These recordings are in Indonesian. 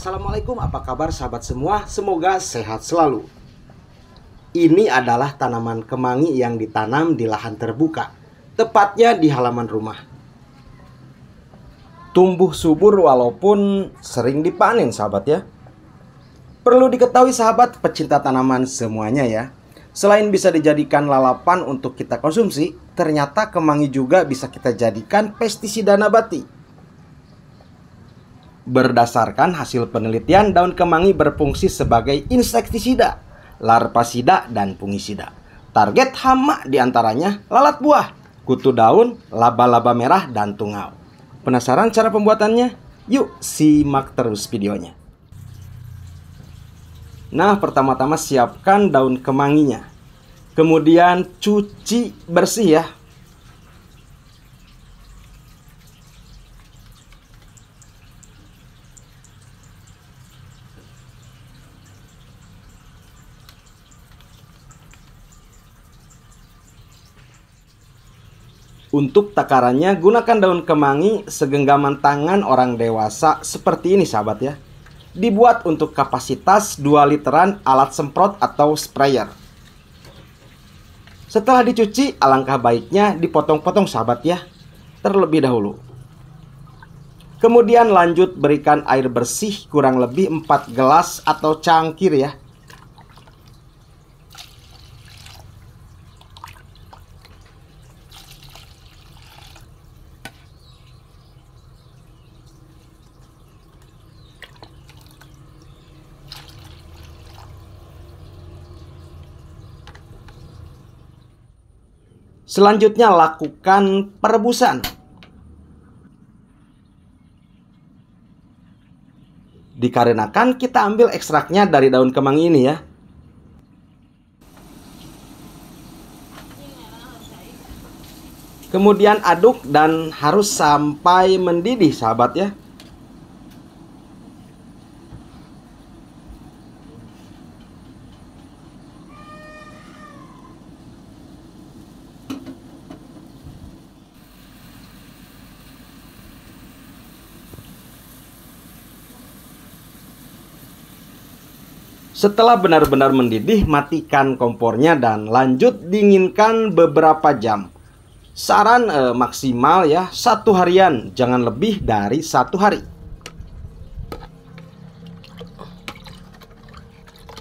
Assalamualaikum, apa kabar sahabat semua? Semoga sehat selalu. Ini adalah tanaman kemangi yang ditanam di lahan terbuka, tepatnya di halaman rumah. Tumbuh subur walaupun sering dipanen sahabat ya. Perlu diketahui sahabat pecinta tanaman semuanya ya. Selain bisa dijadikan lalapan untuk kita konsumsi, ternyata kemangi juga bisa kita jadikan pestisida nabati Berdasarkan hasil penelitian, daun kemangi berfungsi sebagai insektisida, larvasida, dan fungisida. Target hama diantaranya lalat buah, kutu daun, laba-laba merah, dan tungau. Penasaran cara pembuatannya? Yuk simak terus videonya. Nah, pertama-tama siapkan daun kemanginya. Kemudian cuci bersih ya Untuk takarannya, gunakan daun kemangi segenggaman tangan orang dewasa seperti ini sahabat ya. Dibuat untuk kapasitas 2 literan alat semprot atau sprayer. Setelah dicuci, alangkah baiknya dipotong-potong sahabat ya, terlebih dahulu. Kemudian lanjut berikan air bersih kurang lebih 4 gelas atau cangkir ya Selanjutnya lakukan perebusan. Dikarenakan kita ambil ekstraknya dari daun kemangi ini ya. Kemudian aduk dan harus sampai mendidih sahabat ya. Setelah benar-benar mendidih, matikan kompornya dan lanjut dinginkan beberapa jam. Saran eh, maksimal ya, satu harian, jangan lebih dari satu hari.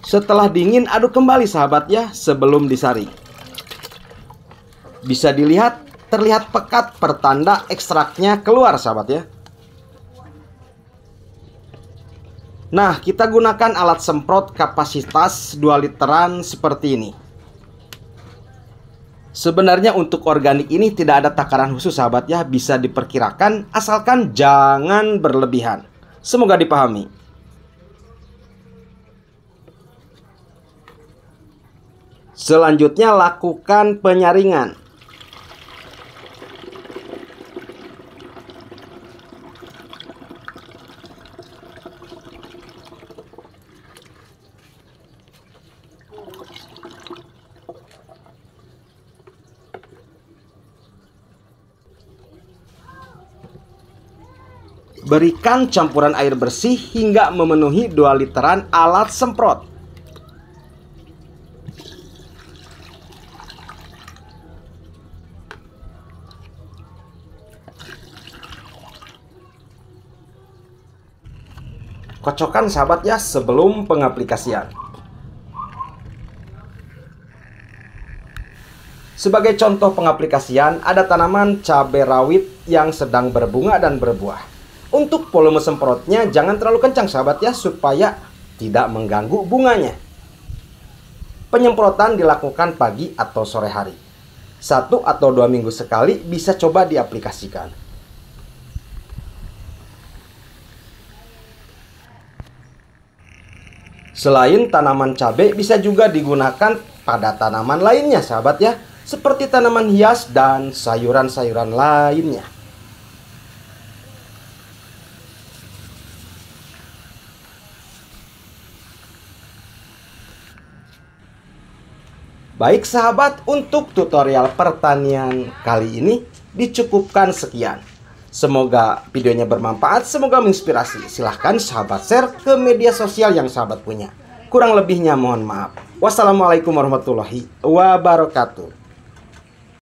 Setelah dingin, aduk kembali sahabat ya sebelum disaring. Bisa dilihat, terlihat pekat pertanda ekstraknya keluar sahabat ya. Nah, kita gunakan alat semprot kapasitas 2 literan seperti ini. Sebenarnya untuk organik ini tidak ada takaran khusus sahabat ya, bisa diperkirakan asalkan jangan berlebihan. Semoga dipahami. Selanjutnya lakukan penyaringan. Berikan campuran air bersih hingga memenuhi dua literan alat semprot. Kocokan sahabat ya sebelum pengaplikasian. Sebagai contoh pengaplikasian, ada tanaman cabai rawit yang sedang berbunga dan berbuah. Untuk volume semprotnya jangan terlalu kencang sahabat ya supaya tidak mengganggu bunganya. Penyemprotan dilakukan pagi atau sore hari. Satu atau dua minggu sekali bisa coba diaplikasikan. Selain tanaman cabai bisa juga digunakan pada tanaman lainnya sahabat ya. Seperti tanaman hias dan sayuran-sayuran lainnya. Baik sahabat, untuk tutorial pertanian kali ini dicukupkan sekian. Semoga videonya bermanfaat, semoga menginspirasi. Silahkan sahabat share ke media sosial yang sahabat punya. Kurang lebihnya mohon maaf. Wassalamualaikum warahmatullahi wabarakatuh.